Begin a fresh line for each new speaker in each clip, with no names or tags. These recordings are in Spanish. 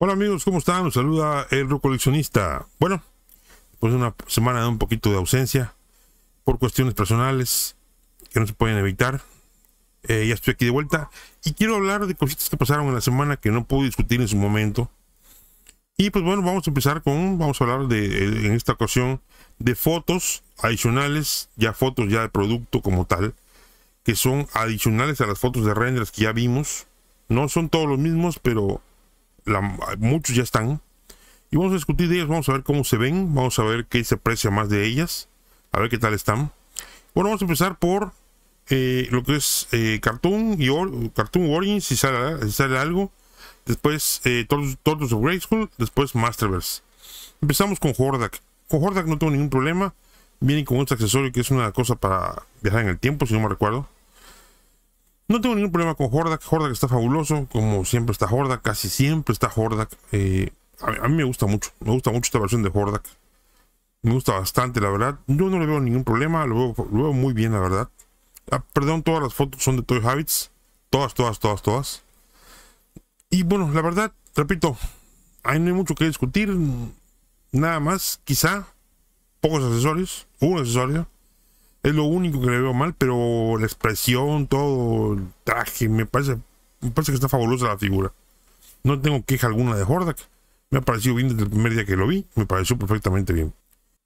Hola amigos, ¿cómo están? Nos saluda el Coleccionista. Bueno, pues una semana de un poquito de ausencia por cuestiones personales que no se pueden evitar. Eh, ya estoy aquí de vuelta y quiero hablar de cositas que pasaron en la semana que no pude discutir en su momento. Y pues bueno, vamos a empezar con, vamos a hablar de, eh, en esta ocasión, de fotos adicionales, ya fotos ya de producto como tal, que son adicionales a las fotos de renders que ya vimos. No son todos los mismos, pero muchos ya están. Y vamos a discutir de ellas, vamos a ver cómo se ven, vamos a ver qué se aprecia más de ellas, a ver qué tal están. Bueno, vamos a empezar por eh, lo que es eh, Cartoon y Cartoon Origins, si sale, algo. Después eh, todos Tortoise of Grey School, después Masterverse. Empezamos con Hordak. Con Hordak no tengo ningún problema. Viene con este accesorio que es una cosa para viajar en el tiempo, si no me recuerdo. No tengo ningún problema con Hordak. Hordak está fabuloso, como siempre está Hordak, casi siempre está Hordak. Eh, a, mí me gusta mucho, me gusta mucho esta versión de Hordak. Me gusta bastante, la verdad. Yo no le veo ningún problema, lo veo, muy bien, la verdad. Ah, perdón, todas las fotos son de Toy Habits. Todas, todas, todas, todas. Y bueno, la verdad, repito, ahí no hay mucho que discutir. Nada más, quizá pocos accesorios, un accesorio es lo único que le veo mal, pero la expresión, todo, el traje, me parece, que está fabulosa la figura. No tengo queja alguna de Hordak. Me ha parecido bien desde el primer día que lo vi, me pareció perfectamente bien.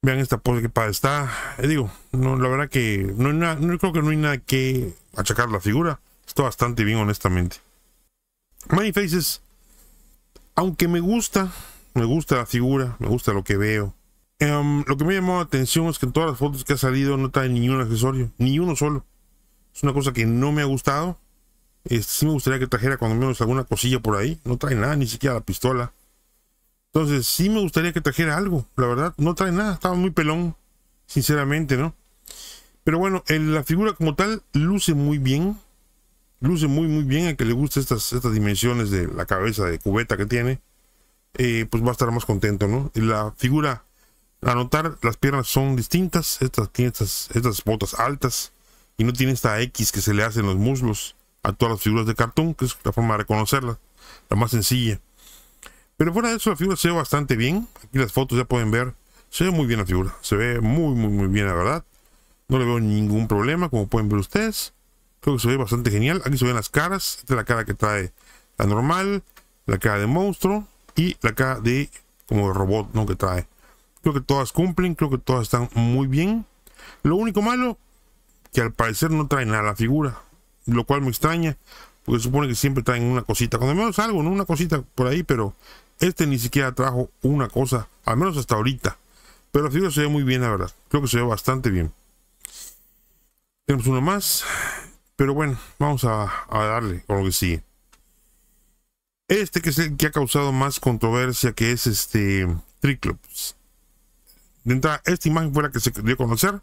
Vean esta pose que para está. Eh, digo, no, la verdad que no, hay nada, no creo que no hay nada que achacar la figura. Está bastante bien, honestamente. Many Faces, aunque me gusta, me gusta la figura, me gusta lo que veo Em, lo que me llamó la atención es que en todas las fotos que ha salido no trae ningún accesorio, ni uno solo. Es una cosa que no me ha gustado. Este, sí me gustaría que trajera cuando menos alguna cosilla por ahí. No trae nada, ni siquiera la pistola. Entonces sí me gustaría que trajera algo. La verdad, no trae nada. Estaba muy pelón, sinceramente, ¿no? Pero bueno, la figura como tal luce muy bien. Luce muy, muy bien. a que le guste estas, estas dimensiones de la cabeza de cubeta que tiene, eh, pues va a estar más contento, ¿no? La figura a notar, las piernas son distintas, estas, estas, estas botas altas, y no tiene esta X que se le hace en los muslos a todas las figuras de cartón, que es la forma de reconocerla, la más sencilla. Pero fuera de eso, la figura se ve bastante bien. Aquí las fotos ya pueden ver, se ve muy bien la figura, se ve muy, muy, muy bien, la verdad. No le veo ningún problema, como pueden ver ustedes. Creo que se ve bastante genial. Aquí se ven las caras. Esta es la cara que trae la normal, la cara de monstruo y la cara de como de robot, ¿no? Que trae. Creo que todas cumplen, creo que todas están muy bien. Lo único malo, que al parecer no traen a la figura, lo cual me extraña, porque supone que siempre traen una cosita, cuando menos algo, Una cosita por ahí, pero este ni siquiera trajo una cosa, al menos hasta ahorita. Pero la figura se ve muy bien, la verdad. Creo que se ve bastante bien. Tenemos uno más. Pero bueno, vamos a, darle con lo que sigue. Este que es el que ha causado más controversia, que es este Triclops. De entrada, esta imagen fue la que se dio conocer.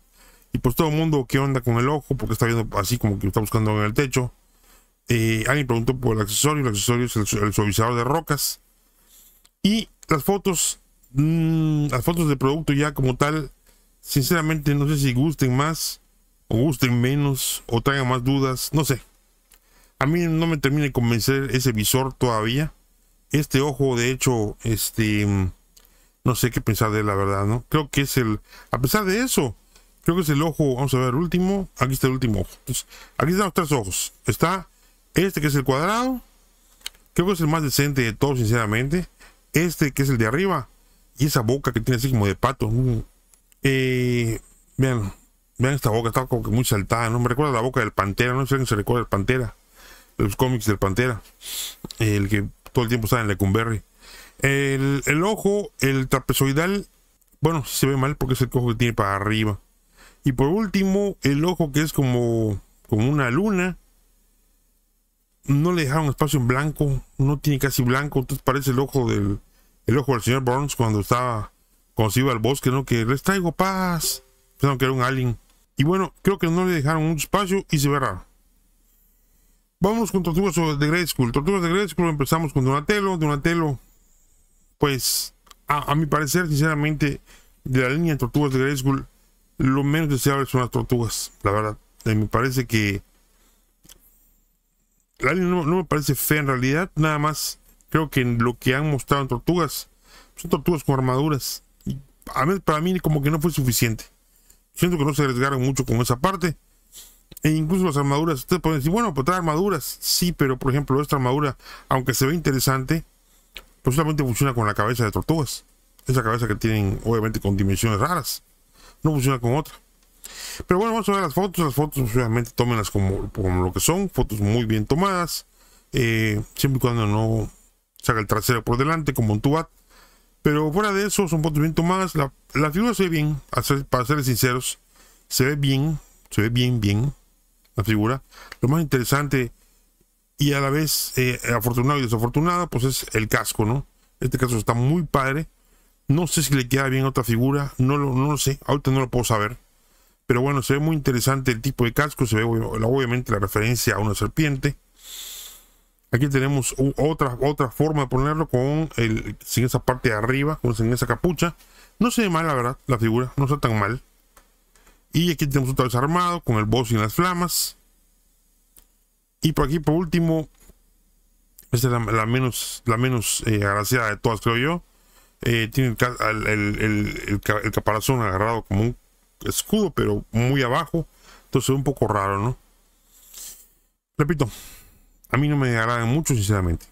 Y pues todo el mundo, ¿qué onda con el ojo? Porque está viendo así como que está buscando en el techo. Eh, alguien preguntó por el accesorio. El accesorio es el, suavizador de rocas. Y las fotos, mm, las fotos de producto ya como tal, sinceramente no sé si gusten más o gusten menos o traigan más dudas. No sé. A mí no me termina de convencer ese visor todavía. Este ojo, de hecho, este no sé qué pensar de él, la verdad, ¿no? Creo que es el, a pesar de eso, creo que es el ojo, vamos a ver, último, aquí está el último ojo. aquí están los tres ojos. Está este que es el cuadrado, creo que es el más decente de todos, sinceramente. Este que es el de arriba, y esa boca que tiene así como de pato. Mm. Eh, vean, vean esta boca, está como que muy saltada, ¿no? Me recuerda la boca del Pantera, no sé si se recuerda el Pantera, los cómics del Pantera, el que todo el tiempo está en Lecumberri. El, ojo, el trapezoidal, bueno, se ve mal porque es el cojo que tiene para arriba. Y por último, el ojo que es como, como una luna. No le dejaron espacio en blanco, no tiene casi blanco, entonces parece el ojo del, ojo del señor Burns cuando estaba, cuando se iba al bosque, ¿no? Que les traigo paz. Pensaron que era un alien. Y bueno, creo que no le dejaron Un espacio y se ve raro. Vamos con Tortugas de Grey School. Tortugas de Grey School empezamos con Donatello. Donatello pues a, mi parecer, sinceramente, de la línea de tortugas de Grey School, lo menos deseable son las tortugas, la verdad. Eh, me parece que la línea no, me parece fea en realidad, nada más creo que lo que han mostrado en tortugas son tortugas con armaduras. Y a mí, para mí como que no fue suficiente. Siento que no se arriesgaron mucho con esa parte. E incluso las armaduras, ustedes pueden decir, bueno, pues trae armaduras. Sí, pero por ejemplo, esta armadura, aunque se ve interesante, pues solamente funciona con la cabeza de tortugas. Esa cabeza que tienen, obviamente, con dimensiones raras. No funciona con otra. Pero bueno, vamos a ver las fotos. Las fotos, obviamente, tómenlas como, como lo que son. Fotos muy bien tomadas. Eh, siempre y cuando no saca el trasero por delante, como un Tubat. Pero fuera de eso, son fotos bien tomadas. La, la figura se ve bien, para ser sinceros. Se ve bien, se ve bien, bien la figura. Lo más interesante y a la vez eh, afortunado y desafortunado, pues es el casco, ¿no? Este casco está muy padre. No sé si le queda bien otra figura, no lo, no sé, ahorita no lo puedo saber. Pero bueno, se ve muy interesante el tipo de casco, se ve obviamente la referencia a una serpiente. Aquí tenemos otra, otra forma de ponerlo con el, sin esa parte de arriba, con esa capucha. No se ve mal, la verdad, la figura, no está tan mal. Y aquí tenemos otra vez armado con el boss y las flamas. Y por aquí, por último, esta es la, menos, la menos eh, agraciada de todas, creo yo. Eh, tiene el, caparazón agarrado como un escudo, pero muy abajo. Entonces un poco raro, ¿no? Repito, a mí no me agrada mucho, sinceramente.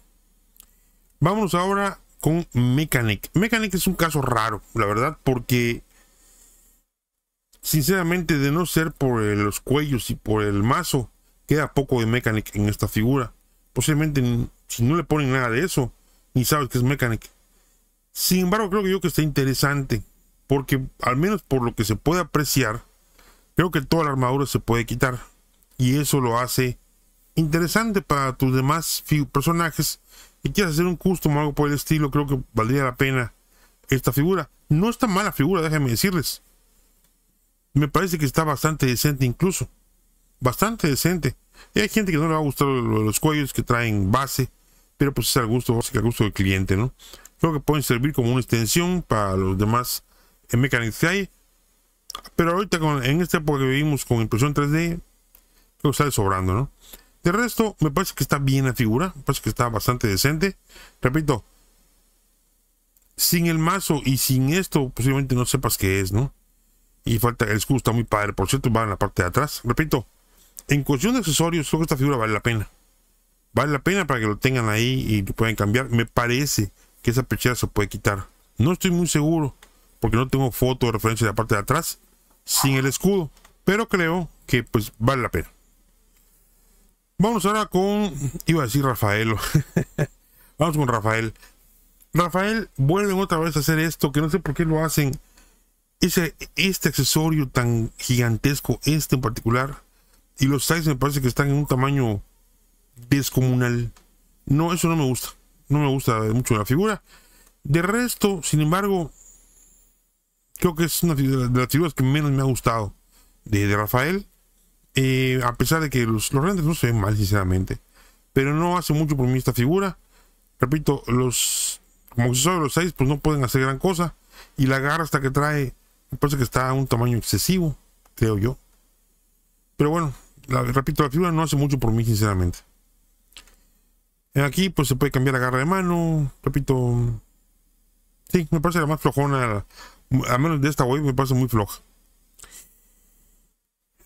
vamos ahora con Mechanic. Mechanic es un caso raro, la verdad, porque sinceramente de no ser por los cuellos y por el mazo, Queda poco de Mechanic en esta figura. Posiblemente si no le ponen nada de eso, ni sabes que es Mechanic. Sin embargo, creo que yo que está interesante. Porque al menos por lo que se puede apreciar, creo que toda la armadura se puede quitar. Y eso lo hace interesante para tus demás personajes. Y quieres hacer un custom o algo por el estilo, creo que valdría la pena esta figura. No está mala figura, déjenme decirles. Me parece que está bastante decente incluso bastante decente. hay gente que no le va a gustar los cuellos que traen base, pero pues es al gusto, al gusto del cliente, ¿no? Creo que pueden servir como una extensión para los demás eh, mecánicos que hay. Pero ahorita en esta época que vivimos con impresión 3D, creo que sale sobrando, ¿no? De resto, me parece que está bien la figura, me parece que está bastante decente. Repito, sin el mazo y sin esto, posiblemente no sepas qué es, ¿no? Y falta, el escudo está muy padre, por cierto, va en la parte de atrás. Repito, en cuestión de accesorios, creo que esta figura vale la pena. Vale la pena para que lo tengan ahí y lo puedan cambiar. Me parece que esa pechera se puede quitar. No estoy muy seguro porque no tengo foto de referencia de la parte de atrás sin el escudo. Pero creo que pues vale la pena. Vamos ahora con, iba a decir Rafael. Vamos con Rafael. Rafael, vuelven otra vez a hacer esto, que no sé por qué lo hacen. este accesorio tan gigantesco, este en particular, y los 6 me parece que están en un tamaño descomunal. No, eso no me gusta. No me gusta mucho la figura. De resto, sin embargo, creo que es una de las figuras que menos me ha gustado de, Rafael. Eh, a pesar de que los, los renders no se ven mal, sinceramente. Pero no hace mucho por mí esta figura. Repito, los como sabe, los 6 pues no pueden hacer gran cosa. Y la garra hasta que trae, me parece que está a un tamaño excesivo, creo yo. Pero bueno, repito, la figura no hace mucho por mí, sinceramente. Eh, aquí, pues se puede cambiar la garra de mano. Repito. Sí, me parece la más flojona. A menos de esta wave me parece muy floja.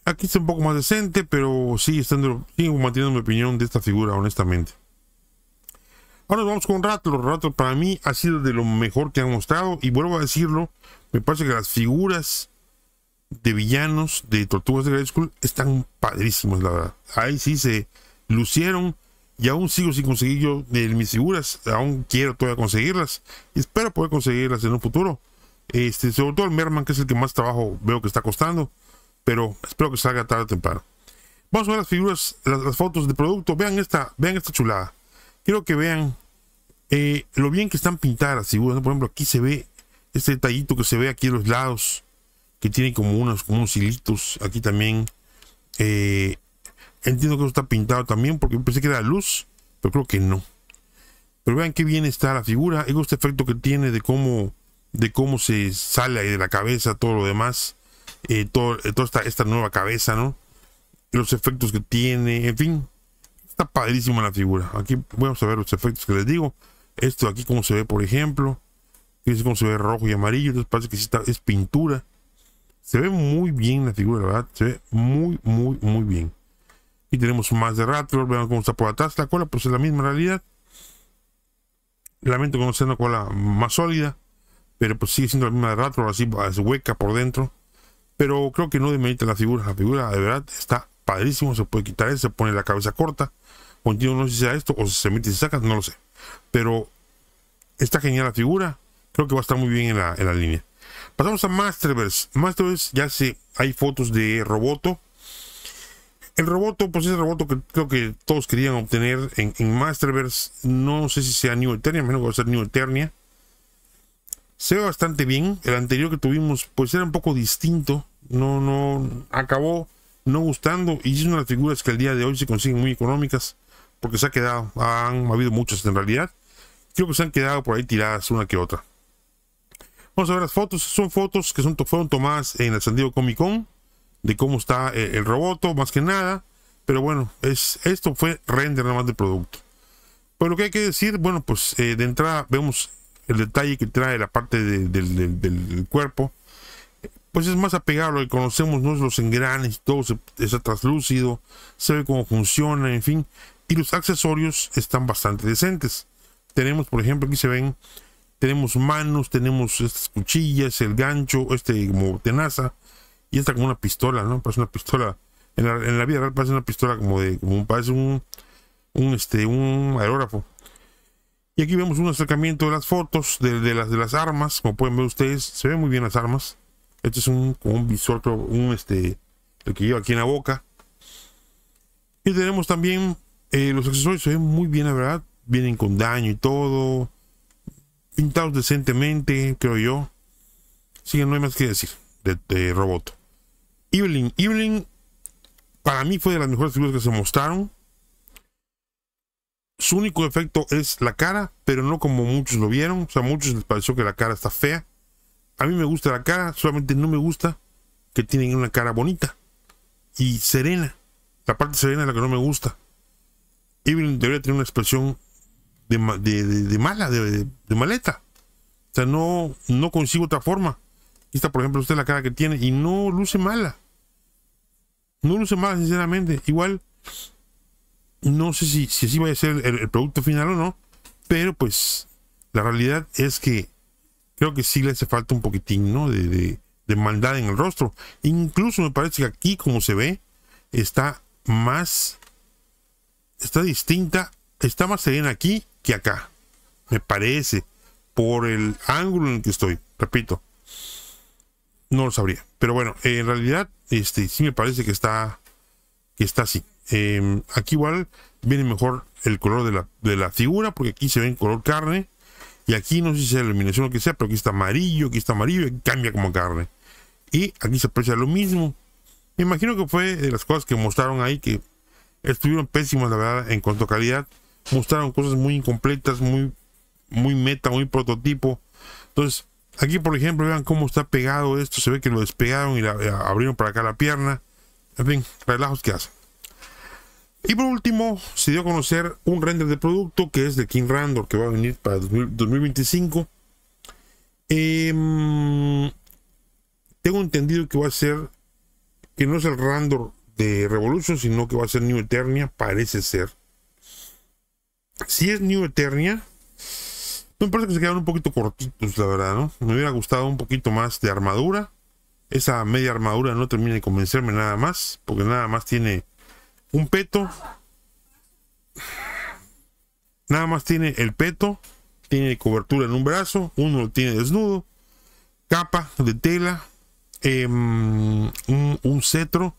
Aquí está un poco más decente, pero sí, estando, manteniendo mi opinión de esta figura, honestamente. Ahora vamos con Los ratos para mí ha sido de lo mejor que han mostrado. Y vuelvo a decirlo, me parece que las figuras de villanos de Tortugas de Grade School están padrísimos, la verdad. Ahí sí se lucieron y aún sigo sin conseguir yo eh, mis figuras, aún quiero todavía conseguirlas y espero poder conseguirlas en un futuro. Este, sobre todo el Merman, que es el que más trabajo veo que está costando, pero espero que salga tarde o temprano. Vamos a ver las figuras, las, fotos de producto. Vean esta, vean esta chulada. Quiero que vean eh, lo bien que están pintadas las figuras. Por ejemplo, aquí se ve este detallito que se ve aquí en los lados que tiene como unos, como hilitos aquí también. Eh, entiendo que eso está pintado también porque pensé que era luz, pero creo que no. Pero vean qué bien está la figura. Es este efecto que tiene de cómo, de cómo se sale ahí de la cabeza todo lo demás. Eh, todo, eh, toda esta, esta, nueva cabeza, ¿no? Los efectos que tiene, en fin. Está padrísima la figura. Aquí vamos a ver los efectos que les digo. Esto aquí, cómo se ve, por ejemplo. es como se ve rojo y amarillo. Entonces parece que sí está, es pintura. Se ve muy bien la figura, ¿verdad? Se ve muy, muy, muy bien. Y tenemos más de Raptor, vean cómo está por atrás la cola, pues es la misma realidad. Lamento sea una cola más sólida, pero pues sigue siendo la misma de Raptor, así es hueca por dentro. Pero creo que no demerita la figura, la figura de verdad está padrísimo, se puede quitar, se pone la cabeza corta. Contigo no sé si sea esto o si se mete y se saca, no lo sé. Pero está genial la figura, creo que va a estar muy bien en la línea. Pasamos a Masterverse. Masterverse ya sé, hay fotos de Roboto. El Roboto, pues ese Roboto que creo que todos querían obtener en, Masterverse. No sé si sea New Eternia, menos que va a ser New Eternia. Se ve bastante bien. El anterior que tuvimos, pues era un poco distinto. No, no, acabó no gustando. Y es una de las figuras que al día de hoy se consiguen muy económicas. Porque se ha quedado, han habido muchas en realidad. Creo que se han quedado por ahí tiradas una que otra. Vamos a ver las fotos. Son fotos que son, fueron tomadas en el San Comic Con de cómo está eh, el, robot, roboto, más que nada. Pero bueno, es, esto fue render nada más del producto. Pues lo que hay que decir, bueno, pues eh, de entrada vemos el detalle que trae la parte del cuerpo. Pues es más apegado a lo que conocemos, no los engranes, todo se, está traslúcido, se ve cómo funciona, en fin. Y los accesorios están bastante decentes. Tenemos, por ejemplo, aquí se ven tenemos manos, tenemos estas cuchillas, el gancho, este como tenaza y esta como una pistola, ¿no? Parece una pistola. En la, vida real parece una pistola como de, como parece un, este, un aerógrafo. Y aquí vemos un acercamiento de las fotos, de, las, de las armas, como pueden ver ustedes, se ven muy bien las armas. Este es un, un visual, un este, que lleva aquí en la boca. Y tenemos también eh, los accesorios, se ven muy bien, la verdad. Vienen con daño y todo pintados decentemente, creo yo. Sí, no hay más que decir de, robot Evelyn, Evelyn, para mí fue de las mejores figuras que se mostraron. Su único efecto es la cara, pero no como muchos lo vieron. O sea, a muchos les pareció que la cara está fea. A mí me gusta la cara, solamente no me gusta que tienen una cara bonita y serena. La parte serena es la que no me gusta. Evelyn debería tener una expresión de, mala, de, maleta. O sea, no, no consigo otra forma. Esta, por ejemplo, usted la cara que tiene y no luce mala. No luce mala, sinceramente. Igual, no sé si, si así va a ser el, producto final o no. Pero pues, la realidad es que creo que sí le hace falta un poquitín, ¿no? De, de, maldad en el rostro. Incluso me parece que aquí, como se ve, está más. Está distinta. Está más serena aquí que acá. Me parece. Por el ángulo en el que estoy. Repito. No lo sabría. Pero bueno, en realidad, este sí me parece que está. Que está así. Em, aquí igual viene mejor el color de la, de la figura. Porque aquí se ve en color carne. Y aquí no sé si sea la iluminación o lo que sea, pero aquí está amarillo, aquí está amarillo, y cambia como carne. Y aquí se aprecia lo mismo. Me imagino que fue de las cosas que mostraron ahí que estuvieron pésimas, la verdad, en cuanto a calidad mostraron cosas muy incompletas, muy, muy meta, muy prototipo. Entonces, aquí por ejemplo, vean cómo está pegado esto, se ve que lo despegaron y eh, abrieron para acá la pierna. En fin, relajos que hacen. Y por último, se dio a conocer un render de producto que es de King Randor, que va a venir para 2025. Em, tengo entendido que va a ser, que no es el Randor de Revolution, sino que va a ser New Eternia, parece ser. Si es New Eternia, me parece que se quedaron un poquito cortitos, la verdad, ¿no? Me hubiera gustado un poquito más de armadura. Esa media armadura no termina de convencerme nada más, porque nada más tiene un peto. Nada más tiene el peto, tiene cobertura en un brazo, uno lo tiene desnudo, capa de tela, em, un cetro,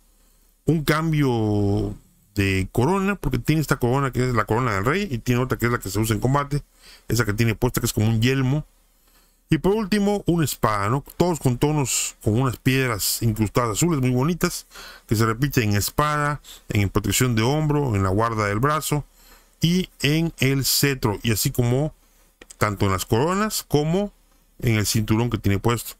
un cambio de corona, porque tiene esta corona que es la corona del rey y tiene otra que es la que se usa en combate, esa que tiene puesta que es como un yelmo. Y por último, una espada, ¿no? Todos con tonos, con unas piedras incrustadas azules muy bonitas, que se repiten en espada, en protección de hombro, en la guarda del brazo y en el cetro, y así como tanto en las coronas como en el cinturón que tiene puesto.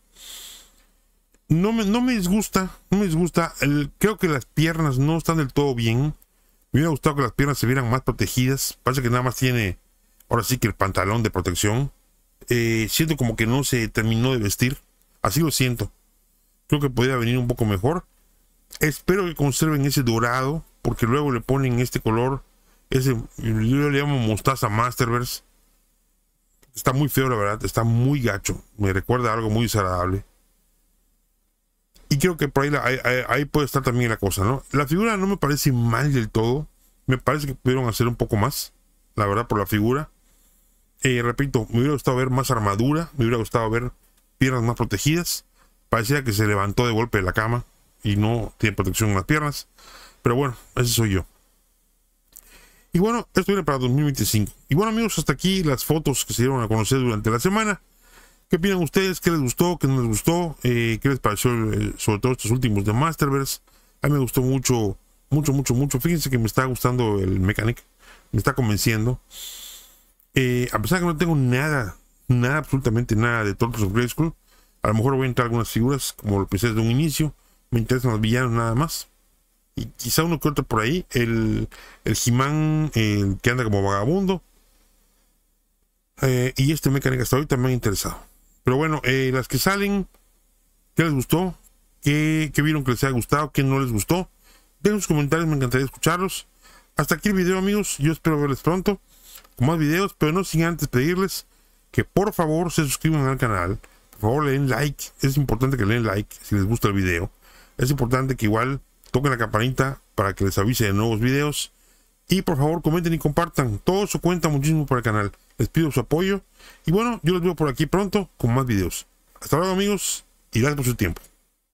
No me, no me disgusta, no me disgusta. creo que las piernas no están del todo bien. Me hubiera gustado que las piernas se vieran más protegidas. Parece que nada más tiene, ahora sí que el pantalón de protección. Eh, siento como que no se terminó de vestir. Así lo siento. Creo que podría venir un poco mejor. Espero que conserven ese dorado, porque luego le ponen este color. Ese, yo le llamo mostaza Masterverse. Está muy feo, la verdad. Está muy gacho. Me recuerda a algo muy desagradable. Y creo que por ahí, ahí, puede estar también la cosa, ¿no? La figura no me parece mal del todo. Me parece que pudieron hacer un poco más, la verdad, por la figura. Eh, repito, me hubiera gustado ver más armadura, me hubiera gustado ver piernas más protegidas. Parecía que se levantó de golpe de la cama y no tiene protección en las piernas. Pero bueno, ese soy yo. Y bueno, esto viene para 2025. Y bueno amigos, hasta aquí las fotos que se dieron a conocer durante la semana. ¿Qué opinan ustedes? ¿Qué les gustó? ¿Qué no les gustó? Eh, ¿Qué les pareció sobre todo estos últimos de Masterverse? A mí me gustó mucho, mucho, mucho, mucho. Fíjense que me está gustando el Mechanic. Me está convenciendo. Eh, a pesar de que no tengo nada, nada, absolutamente nada de Turtles of Grey School. A lo mejor voy a entrar algunas figuras, como lo pensé desde un inicio. Me interesan los villanos nada más. Y quizá uno que otro por ahí. El, el He-Man, el que anda como vagabundo. Eh, y este mecánico hasta hoy también interesado. Pero bueno, eh, las que salen, ¿qué les gustó? ¿Qué, vieron que les haya gustado? ¿Qué no les gustó? Dejen sus comentarios, me encantaría escucharlos. Hasta aquí el video, amigos. Yo espero verles pronto con más videos, pero no sin antes pedirles que por favor se suscriban al canal. Por favor, le den like. Es importante que le den like si les gusta el video. Es importante que igual toquen la campanita para que les avise de nuevos videos. Y por favor comenten y compartan. Todo eso cuenta muchísimo para el canal. Les pido su apoyo. Y bueno, yo los veo por aquí pronto con más videos. Hasta luego amigos y gracias por su tiempo.